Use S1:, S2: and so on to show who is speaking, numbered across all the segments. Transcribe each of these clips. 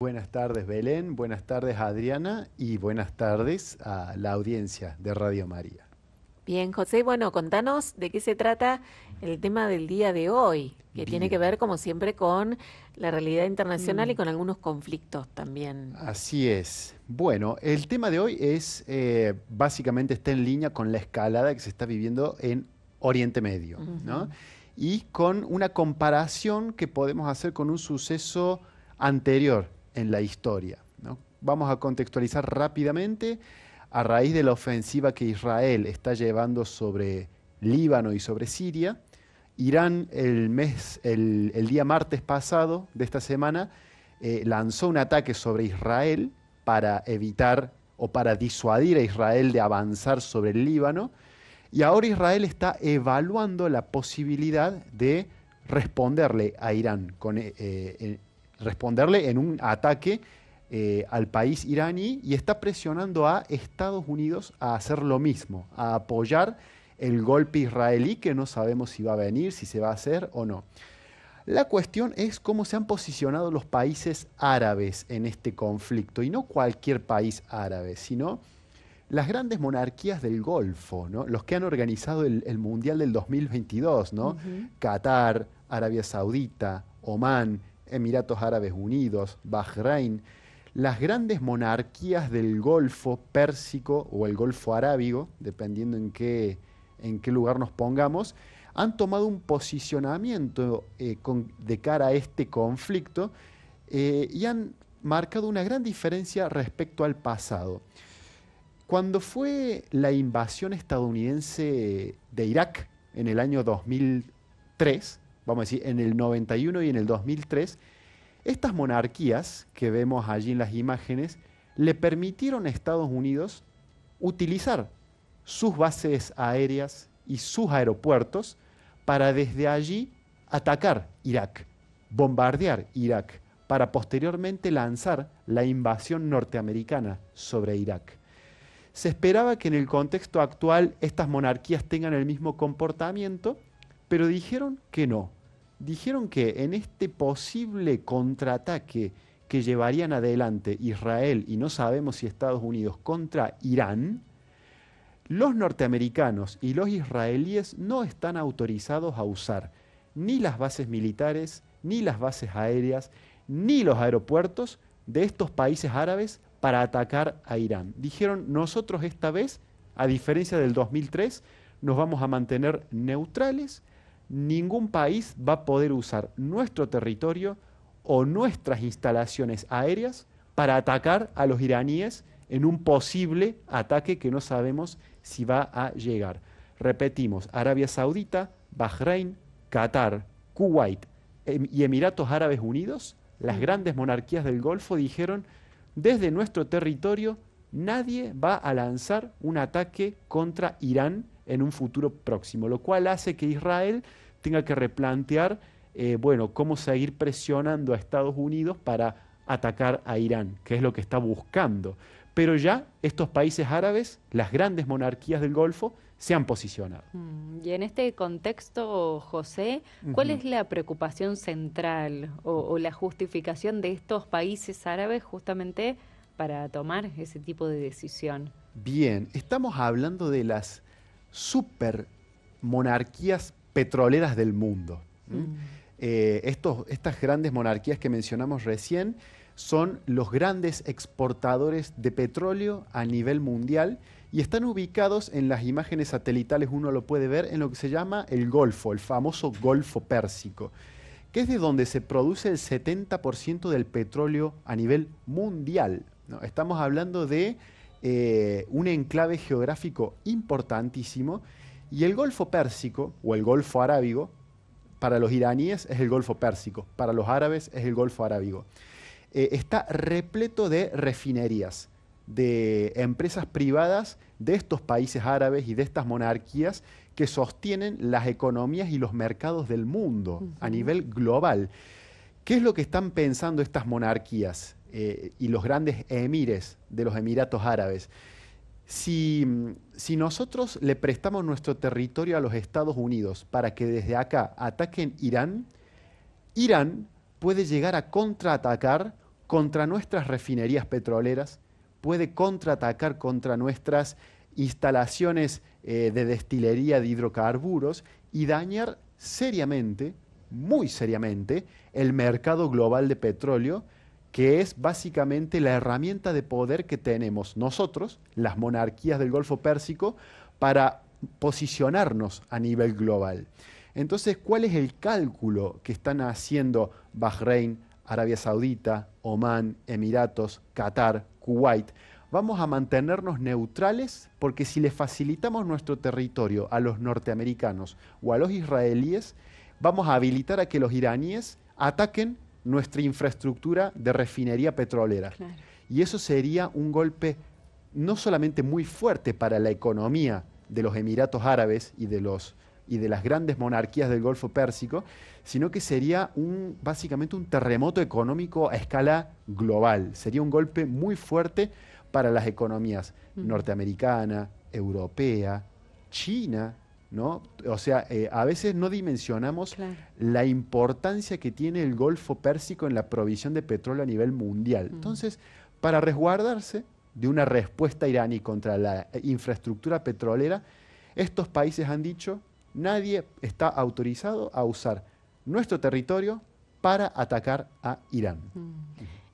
S1: Buenas tardes Belén, buenas tardes Adriana y buenas tardes a la audiencia de Radio María.
S2: Bien, José, bueno, contanos de qué se trata el tema del día de hoy, que tiene que ver, como siempre, con la realidad internacional y mm. con algunos conflictos también. Así
S1: es. Bueno, el tema de hoy es, eh, básicamente está en línea con la escalada que se está viviendo en Oriente Medio, ¿no? Y con una comparación que podemos hacer con un suceso anterior en la historia. Vamos a contextualizar rápidamente a raíz de la ofensiva que Israel está llevando sobre Líbano y sobre Siria. Irán el, mes, el, día martes pasado de esta semana eh, lanzó un ataque sobre Israel para evitar o para disuadir a Israel de avanzar sobre el Líbano. Y ahora Israel está evaluando la posibilidad de responderle a Irán con, eh, eh, responderle en un ataque eh, al país iraní y está presionando a Estados Unidos a hacer lo mismo, a apoyar el golpe israelí que no sabemos si va a venir, si se va a hacer o no. La cuestión es cómo se han posicionado los países árabes en este conflicto, y no cualquier país árabe, sino las grandes monarquías del Golfo, los que han organizado el, Mundial del 2022, ¿no? Qatar, Arabia Saudita, Omán, Emiratos Árabes Unidos, Bahrein, las grandes monarquías del Golfo Pérsico o el Golfo Arábigo, dependiendo en qué, en qué lugar nos pongamos, han tomado un posicionamiento eh, de cara a este conflicto eh, y han marcado una gran diferencia respecto al pasado. Cuando fue la invasión estadounidense de Irak en el año 2003, vamos a decir, en el 91 y en el 2003, estas monarquías que vemos allí en las imágenes le permitieron a Estados Unidos utilizar sus bases aéreas y sus aeropuertos para desde allí atacar Irak, bombardear Irak, para posteriormente lanzar la invasión norteamericana sobre Irak. Se esperaba que en el contexto actual estas monarquías tengan el mismo comportamiento, pero dijeron que no, dijeron que en este posible contraataque que llevarían adelante Israel y no sabemos si Estados Unidos contra Irán, los norteamericanos y los israelíes no están autorizados a usar ni las bases militares, ni las bases aéreas, ni los aeropuertos de estos países árabes para atacar a Irán. Dijeron, nosotros esta vez, a diferencia del 2003, nos vamos a mantener neutrales ningún país va a poder usar nuestro territorio o nuestras instalaciones aéreas para atacar a los iraníes en un posible ataque que no sabemos si va a llegar. Repetimos, Arabia Saudita, Bahrein, Qatar, Kuwait em, y Emiratos Árabes Unidos, las mm. grandes monarquías del Golfo, dijeron, desde nuestro territorio nadie va a lanzar un ataque contra Irán en un futuro próximo, lo cual hace que Israel tenga que replantear, eh, bueno, cómo seguir presionando a Estados Unidos para atacar a Irán, que es lo que está buscando. Pero ya estos países árabes, las grandes monarquías del Golfo, se han posicionado.
S2: Mm, y en este contexto, José, ¿cuál es la preocupación central o, la justificación de estos países árabes justamente para tomar ese tipo de decisión?
S1: Bien, estamos hablando de las super monarquías petroleras del mundo. Mm. Eh, estos, estas grandes monarquías que mencionamos recién son los grandes exportadores de petróleo a nivel mundial y están ubicados en las imágenes satelitales, uno lo puede ver, en lo que se llama el Golfo, el famoso Golfo Pérsico, que es de donde se produce el 70% del petróleo a nivel mundial. ¿no? Estamos hablando de eh, un enclave geográfico importantísimo y el Golfo Pérsico o el Golfo Arábigo, para los iraníes es el Golfo Pérsico, para los árabes es el Golfo Arábigo. Eh, está repleto de refinerías, de empresas privadas de estos países árabes y de estas monarquías que sostienen las economías y los mercados del mundo a nivel global. ¿Qué es lo que están pensando estas monarquías? Eh, y los grandes emires de los Emiratos Árabes. Si, nosotros le prestamos nuestro territorio a los Estados Unidos para que desde acá ataquen Irán, Irán puede llegar a contraatacar contra nuestras refinerías petroleras, puede contraatacar contra nuestras instalaciones eh, de destilería de hidrocarburos y dañar seriamente, muy seriamente, el mercado global de petróleo que es básicamente la herramienta de poder que tenemos nosotros, las monarquías del Golfo Pérsico, para posicionarnos a nivel global. Entonces, ¿cuál es el cálculo que están haciendo Bahrein, Arabia Saudita, Omán, Emiratos, Qatar, Kuwait? Vamos a mantenernos neutrales porque si les facilitamos nuestro territorio a los norteamericanos o a los israelíes, vamos a habilitar a que los iraníes ataquen nuestra infraestructura de refinería petrolera. Y eso sería un golpe no solamente muy fuerte para la economía de los Emiratos Árabes y de los y de las grandes monarquías del Golfo Pérsico, sino que sería un, básicamente un terremoto económico a escala global. Sería un golpe muy fuerte para las economías norteamericana, europea, china, ¿no? O sea, eh, a veces no dimensionamos la importancia que tiene el Golfo Pérsico en la provisión de petróleo a nivel mundial. Entonces, para resguardarse de una respuesta iraní contra la eh, infraestructura petrolera, estos países han dicho, nadie está autorizado a usar nuestro territorio para atacar a Irán.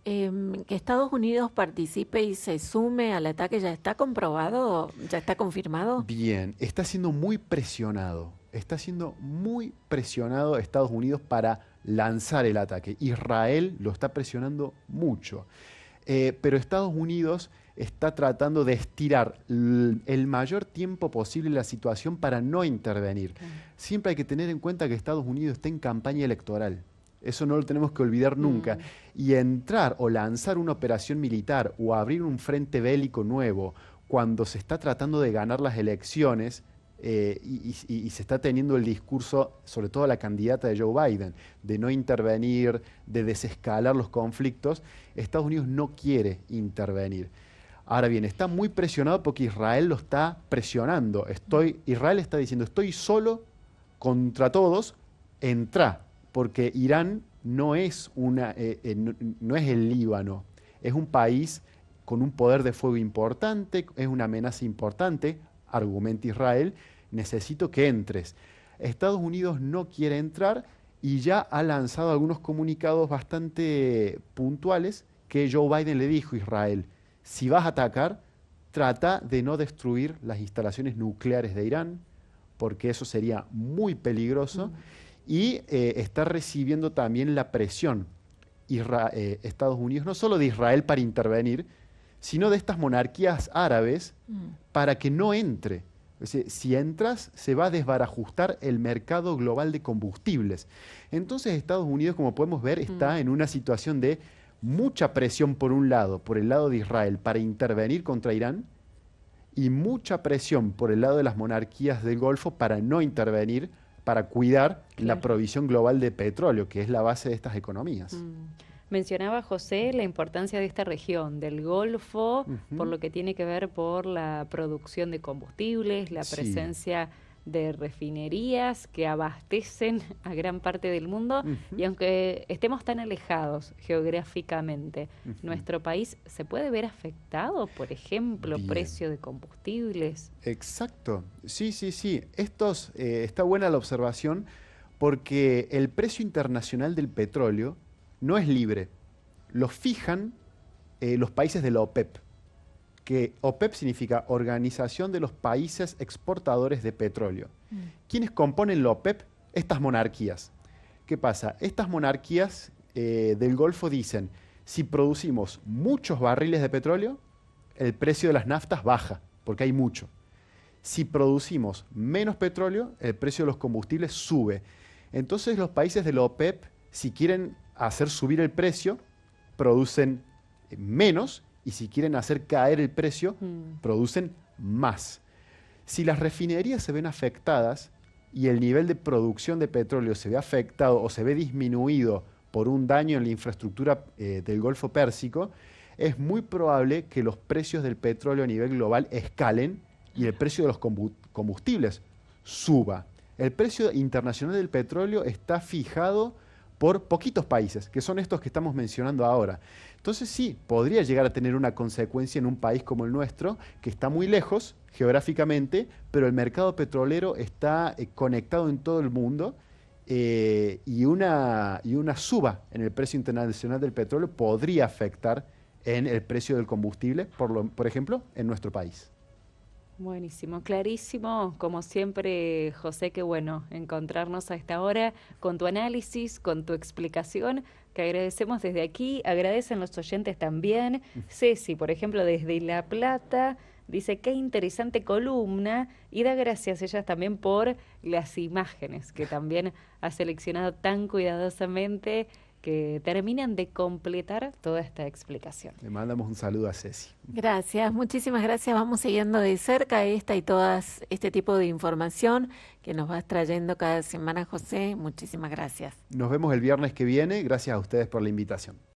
S2: Em, que Estados Unidos participe y se sume al ataque ya está comprobado, ya está confirmado.
S1: Bien, está siendo muy presionado, está siendo muy presionado Estados Unidos para lanzar el ataque. Israel lo está presionando mucho, eh, pero Estados Unidos está tratando de estirar el mayor tiempo posible la situación para no intervenir. Siempre hay que tener en cuenta que Estados Unidos está en campaña electoral eso no lo tenemos que olvidar nunca. Mm. Y entrar o lanzar una operación militar o abrir un frente bélico nuevo cuando se está tratando de ganar las elecciones eh, y, se está teniendo el discurso, sobre todo la candidata de Joe Biden, de no intervenir, de desescalar los conflictos, Estados Unidos no quiere intervenir. Ahora bien, está muy presionado porque Israel lo está presionando. Estoy, Israel está diciendo, estoy solo contra todos, entra porque Irán eh, eh, no es, el Líbano, es un país con un poder de fuego importante, es una amenaza importante, argumenta Israel, necesito que entres. Estados Unidos no quiere entrar y ya ha lanzado algunos comunicados bastante puntuales que Joe Biden le dijo a Israel, si vas a atacar, trata de no destruir las instalaciones nucleares de Irán, porque eso sería muy peligroso y eh, está recibiendo también la presión eh, Estados Unidos, no solo de Israel para intervenir, sino de estas monarquías árabes mm. para que no entre. si entras, se va a desbarajustar el mercado global de combustibles. Entonces Estados Unidos, como podemos ver, está mm. en una situación de mucha presión por un lado, por el lado de Israel, para intervenir contra Irán, y mucha presión por el lado de las monarquías del Golfo para no intervenir para cuidar la provisión global de petróleo, que es la base de estas economías. Mm.
S2: Mencionaba José la importancia de esta región, del Golfo, por lo que tiene que ver por la producción de combustibles, la presencia de refinerías que abastecen a gran parte del mundo y aunque estemos tan alejados geográficamente, nuestro país se puede ver afectado, por ejemplo, precio de combustibles.
S1: Exacto, sí, sí, sí. Estos, eh, está buena la observación porque el precio internacional del petróleo no es libre. Lo fijan eh, los países de la OPEP. E que OPEP significa Organización de los Países Exportadores de Petróleo. Mm. Quienes ¿Quiénes componen la OPEP? Estas monarquías. ¿Qué pasa? Estas monarquías eh, del Golfo dicen, si producimos muchos barriles de petróleo, el precio de las naftas baja, porque hay mucho. Si producimos menos petróleo, el precio de los combustibles sube. Entonces los países de la OPEP, si quieren hacer subir el precio, producen menos y si quieren hacer caer el precio, mm. producen más. Si las refinerías se ven afectadas y el nivel de producción de petróleo se ve afectado o se ve disminuido por un daño en la infraestructura eh, del Golfo Pérsico, es muy probable que los precios del petróleo a nivel global escalen y el precio de los combustibles suba. El precio internacional del petróleo está fijado por poquitos países, que son estos que estamos mencionando ahora. Entonces sí, podría llegar a tener una consecuencia en un país como el nuestro, que está muy lejos geográficamente, pero el mercado petrolero está eh, conectado en todo el mundo eh, y, una, y una suba en el precio internacional del petróleo podría afectar en el precio del combustible, por ejemplo, en nuestro país.
S2: Buenísimo, clarísimo, como siempre, José, qué bueno encontrarnos a esta hora con tu análisis, con tu explicación, que agradecemos desde aquí, agradecen los oyentes también. Ceci, por ejemplo, desde La Plata, dice, qué interesante columna y da gracias ellas también por las imágenes que también ha seleccionado tan cuidadosamente que terminan de completar toda esta explicación.
S1: Le mandamos un saludo a Ceci.
S2: Gracias, muchísimas gracias. Vamos siguiendo de cerca esta y todas este tipo de información que nos vas trayendo cada semana, José. Muchísimas gracias.
S1: Nos vemos el viernes que viene. Gracias a ustedes por la invitación.